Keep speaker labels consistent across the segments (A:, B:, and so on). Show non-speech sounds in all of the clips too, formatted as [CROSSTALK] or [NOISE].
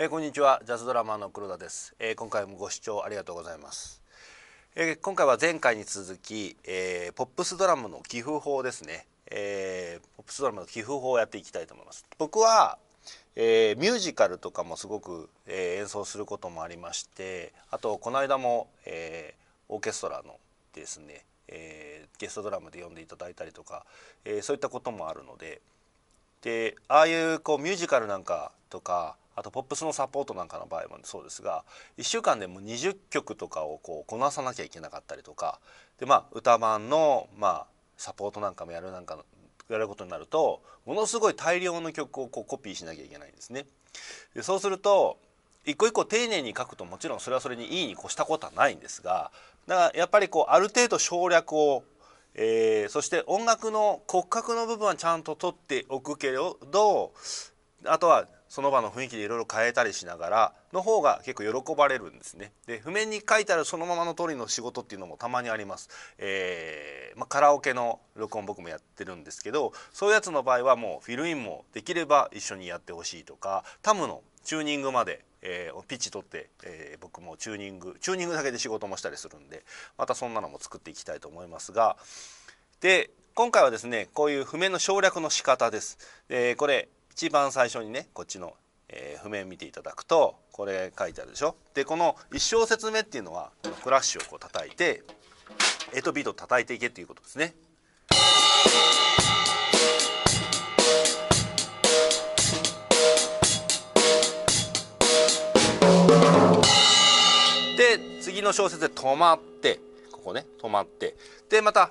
A: えー、こんにちはジャズドラマーの黒田です、えー、今回もご視聴ありがとうございます、えー、今回は前回に続き、えポップスドラムの寄付法ですね、えポップスドラムの寄付法をやっていきたいと思います僕は、えミュージカルとかもすごく、え演奏することもありましてあとこの間も、えオーケストラのですね、えゲストドラマで呼んでいただいたりとか、えそういったこともあるのででああいうこうミュージカルなんかとかあとポップスのサポートなんかの場合もそうですが1週間でも20曲とかをこうこなさなきゃいけなかったりとかで、まあ、歌版の、まあ、サポートなんかもやるなんかやることになるとものすごい大量の曲をこうコピーしなきゃいけないんですね。でそうすると一個一個丁寧に書くともちろんそれはそれにいいに越したことはないんですがだからやっぱりこうある程度省略をえー、そして音楽の骨格の部分はちゃんと取っておくけれどあとはその場の雰囲気でいろいろ変えたりしながらの方が結構喜ばれるんですねで譜面に書いてあるそのままの通りの仕事っていうのもたまにあります、えー、まあ、カラオケの録音僕もやってるんですけどそういうやつの場合はもうフィルインもできれば一緒にやってほしいとかタムのチューニングまで、えー、ピッチ取って、えー、僕もチューニングチューニングだけで仕事もしたりするんでまたそんなのも作っていきたいと思いますがで今回はですねこういう譜面の省略の仕方です。えでこれ一番最初にねこっちの、えー、譜面見ていただくとこれ書いてあるでしょでこの1小節目っていうのはクラッシュをこう叩いてエとビート叩いていけっていうことですね。で次の小節で止まってここね止まってでまた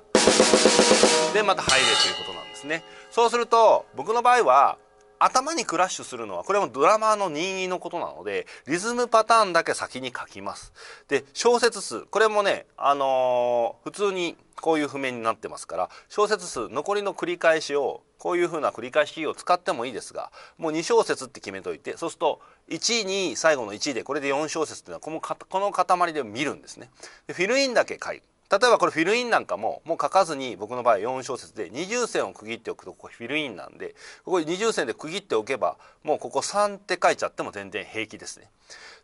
A: でまた入れということなんですね。そうすると僕の場合は頭にクラッシュするのはこれもドラマーの任意のことなのでリズムパターンだけ先に書きます。で小説数これもね、あのー、普通にこういう譜面になってますから小説数残りの繰り返しをこういうふうな繰り返しキーを使ってもいいですがもう2小節って決めといてそうすると1位最後の1位でこれで4小節っていうのはこのこの塊で見るんですね。でフィルインだけ書い例えばこれフィルインなんかももう書かずに僕の場合4小節で二重線を区切っておくとここフィルインなんでここ二重線で区切っておけばもうここ3って書いちゃっても全然平気ですね。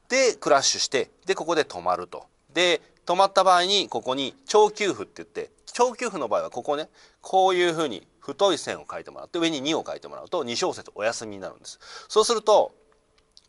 A: でクラッシュしてでここで止まると。で止まった場合にここに長休符って言って長休符の場合はここねこういうふうに太い線を書いてもらって上に2を書いてもらうと2小節お休みになるんです。そうすると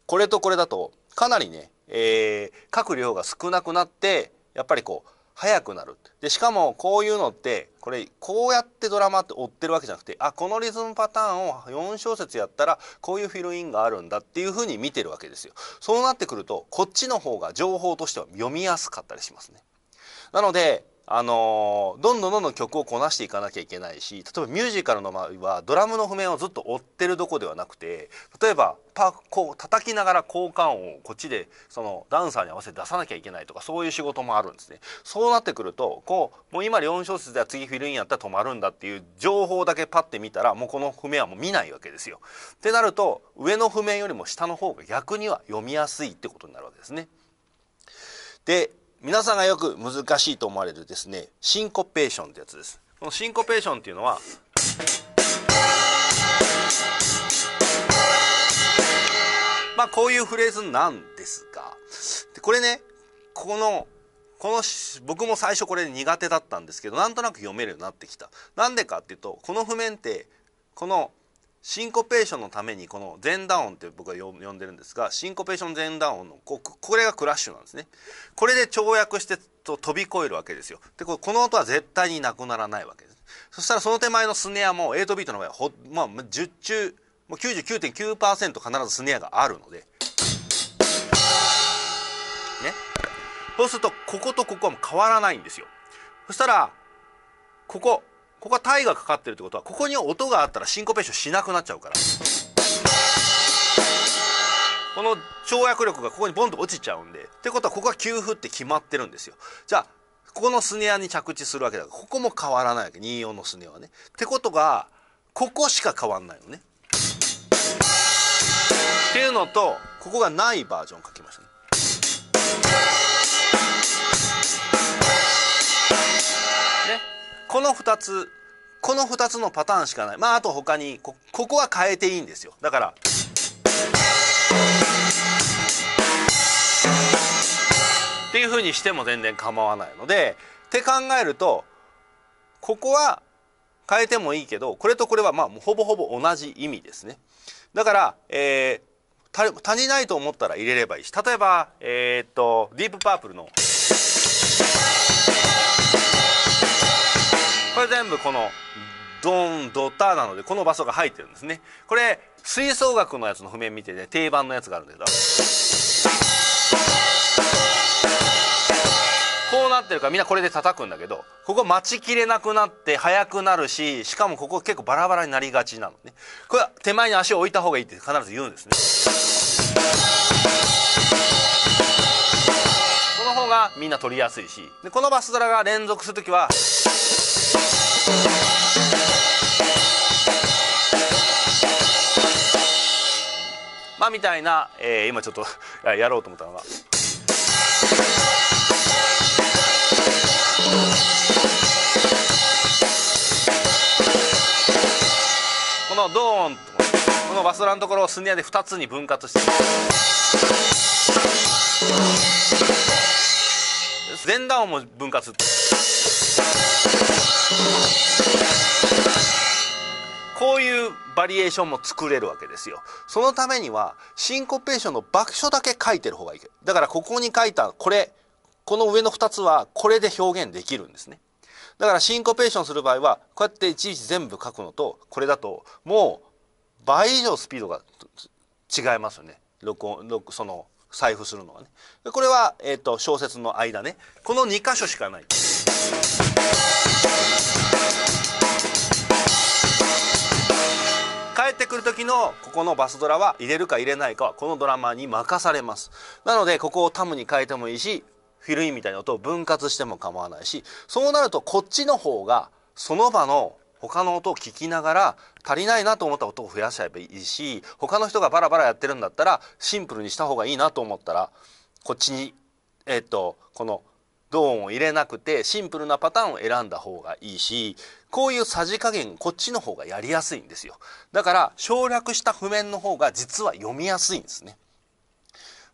A: これとこれだとかなりね、えー、書く量が少なくなってやっぱりこう早くなるでしかもこういうのってこれこうやってドラマって追ってるわけじゃなくてあこのリズムパターンを4小節やったらこういうフィルインがあるんだっていうふうに見てるわけですよ。そうなってくるとこっちの方が情報としては読みやすかったりしますね。なのであのどんどんどんどん曲をこなしていかなきゃいけないし例えばミュージカルの場合はドラムの譜面をずっと追ってるどこではなくて例えばパこう叩きながら効果音をこっちでそのダンサーに合わせて出さなきゃいけないとかそういう仕事もあるんですね。そうなってくるとこうもう今4小節では次フィルインやったら止まるんだっていう情報だけパッて見たらもうこの譜面はもう見ないわけですよ。ってなると上の譜面よりも下の方が逆には読みやすいってことになるわけですね。で皆さんがよく難しいと思われるですねシンコペーションってやつですこのシンコペーションっていうのはまあこういうフレーズなんですがこれねこのこの僕も最初これ苦手だったんですけどなんとなく読めるようになってきたなんでかっていうとこの譜面ってこの「シンコペーションのためにこの前段音って僕は呼んでるんですがシンコペーション前段音のここれがクラッシュなんですねこれで跳躍してと飛び越えるわけですよでこの音は絶対になくならないわけですそしたらその手前のスネアも8ビートの場合はほ、まあ、10中もう99.9%必ずスネアがあるので、ね、そうするとこことここはもう変わらないんですよそしたらここここはタイがかかってるってことはここに音があったらシンコペーションしなくなっちゃうからこの跳躍力がここにボンと落ちちゃうんでってことはここは給付って決まってるんですよじゃあここのスネアに着地するわけだからここも変わらないわけ24のスネアはねってことがここしか変わんないよねっていうのとここがないバージョン書きましたねこの2つこの2つのパターンしかないまああと他にこここは変えていいんですよだからっていうふうにしても全然構わないのでって考えるとここは変えてもいいけどこれとこれはまあほぼほぼ同じ意味ですね。だから、えー、足りないと思ったら入れればいいし例えば、えー、っとディープパープルの。全部このドンドタなのでこの場所が入ってるんですねこれ吹奏楽のやつの譜面見てて定番のやつがあるんだけどこうなってるからみんなこれで叩くんだけどここ待ちきれなくなって速くなるししかもここ結構バラバラになりがちなのねこれは手前に足を置いた方がいいって必ず言うんですねこの方がみんな取りやすいしでこのバスドラが連続する時は。まあみたいな、えー、今ちょっと [LAUGHS] やろうと思ったのが。このドーンとこのバスラのところをスニアで2つに分割して前段音も分割。こういうバリエーションも作れるわけですよ。そのためにはシンコペーションの爆書だけ書いてる方がいい。だからここに書いたこれ、この上の2つはこれで表現できるんですね。だからシンコペーションする場合はこうやっていちいち全部書くのとこれだともう倍以上スピードが違いますよね。録音録その財布するのはね。これは、えーと、と小説の間ねこの2箇所しかない。帰ってくる時のここのバスドラは入れるか入れないかはこのドラマに任されますなのでここをタムに変えてもいいしフィルインみたいな音を分割しても構わないしそうなるとこっちの方がその場の他の音を聞きながら足りないなと思った音を増やせばいいし他の人がバラバラやってるんだったらシンプルにした方がいいなと思ったらこっちにえっ、とこの「ドーンを入れなくてシンプルなパターンを選んだ方がいいしこういうさじ加減こっちの方がやりやすいんですよだから省略した譜面の方が実は読みやすいんですね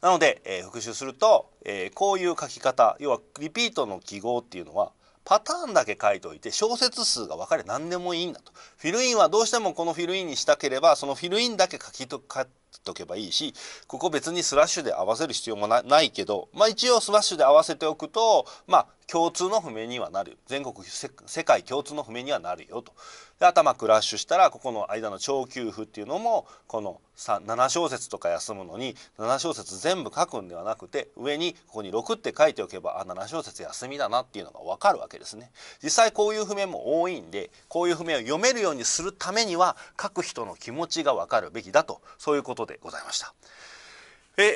A: なので、えー、復習すると、えー、こういう書き方要はリピートの記号っていうのはパターンだけ書いておいて小説数が分かれ何でもいいんだとフィルインはどうしてもこのフィルインにしたければそのフィルインだけ書きととけばいいしここ別にスラッシュで合わせる必要もないけどまあ一応スラッシュで合わせておくとまあ共通の譜面にはなる全国世界共通の譜面にはなるよとで頭クラッシュしたらここの間の長休符っていうのもこの7小節とか休むのに7小節全部書くんではなくて上にここに6って書いておけばあ7小節休みだなっていうのが分かるわけですね実際こういう譜面も多いんでこういう譜面を読めるようにするためには書く人の気持ちが分かるべきだとそういうことでございました。え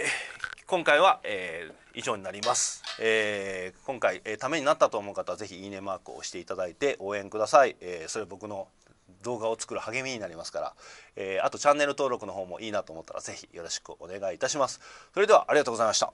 A: 今回は、えー、以上になります、えー、今回、えー、ためになったと思う方はぜひいいねマークを押していただいて応援ください、えそれ僕の動画を作る励みになりますから、えあとチャンネル登録の方もいいなと思ったらぜひよろしくお願いいたしますそれではありがとうございました